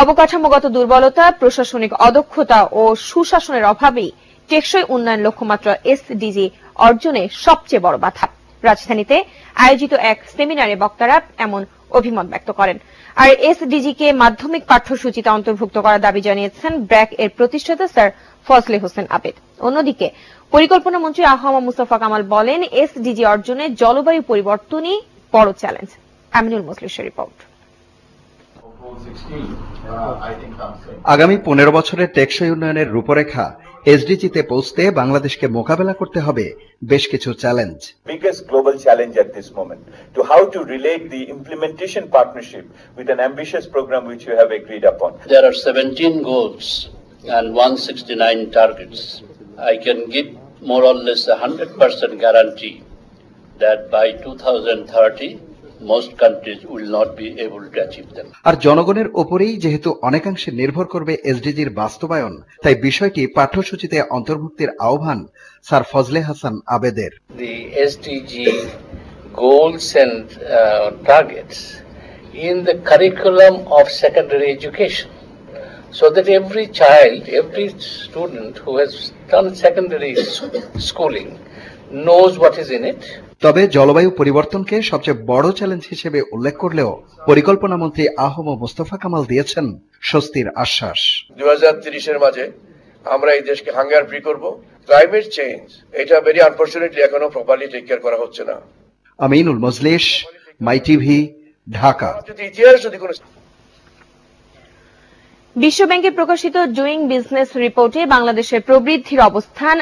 অবকাঠামোগত দুর্বলতা প্রশাসনিক অদক্ষতা ও সুশাসনের অভাবেই টেকসই উন্নয়ন লক্ষ্যমাত্রা এসডিজি অর্জনে সবচেয়ে বড় বাধা রাজধানীতে আয়োজিত এক সেমিনারে বক্তারা এমন অভিমত ব্যক্ত করেন আর এসডিজি কে মাধ্যমিক পাঠ্যসূচিতে অন্তর্ভুক্ত করার দাবি জানিয়েছেন ব্র্যাক এর প্রতিষ্ঠাতা স্যার ফজলে হোসেন আবেদ অন্যদিকে পরিকল্পনা মন্ত্রী আহমা মুস্তাফা কামাল বলেন এসডিজি অর্জনে জলবায়ু পরিবর্তনই বড় চ্যালেঞ্জ আমিনুল মুসলিসের রিপোর্ট আগামী পনেরো বছরের টেকসই উন্নয়নের রূপরেখা এসডিজিতে পৌঁছতে বাংলাদেশকে মোকাবেলা করতে হবে বেশ কিছু challenge biggest global challenge at this moment to how to relate the implementation partnership with an ambitious program which you have agreed upon. There are 17 goals and 169 targets. I can give more or less a 100% guarantee that by 2030 most countries will আর জনগণের উপরেই যেহেতু অনেকাংশে নির্ভর করবে এসডিজির বাস্তবায়ন তাই বিষয়টি পাঠ্যসূচিতে অন্তর্ভুক্তির আহ্বান স্যার ফজলে হাসান আবেদের the SDG goals and targets in the curriculum of secondary education so that every child, every student who has done secondary schooling knows what is in it. তবে জলবায়ু পরিবর্তনকে সবচেয়ে বড় চ্যালেঞ্জ হিসেবে উল্লেখ করলেও পরিকল্পনা মন্ত্রী আহম মোস্তফা কামাল দিয়েছেন স্বস্তির আশ্বাস দু হাজার তিরিশের মাঝে আমরা এই দেশকে হাঙ্গার ফ্রি করব ক্লাইমেট চেঞ্জ এটা ভেরি আনফর্চুনেটলি এখনো প্রপারলি টেক কেয়ার করা হচ্ছে না আমিনুল মজলিশ মাই টিভি ঢাকা যদি ইতিহাস যদি কোনো বিশ্বব্যাংকের প্রকাশিত ডুইং বিজনেস রিপোর্টে বাংলাদেশের প্রবৃদ্ধির অবস্থান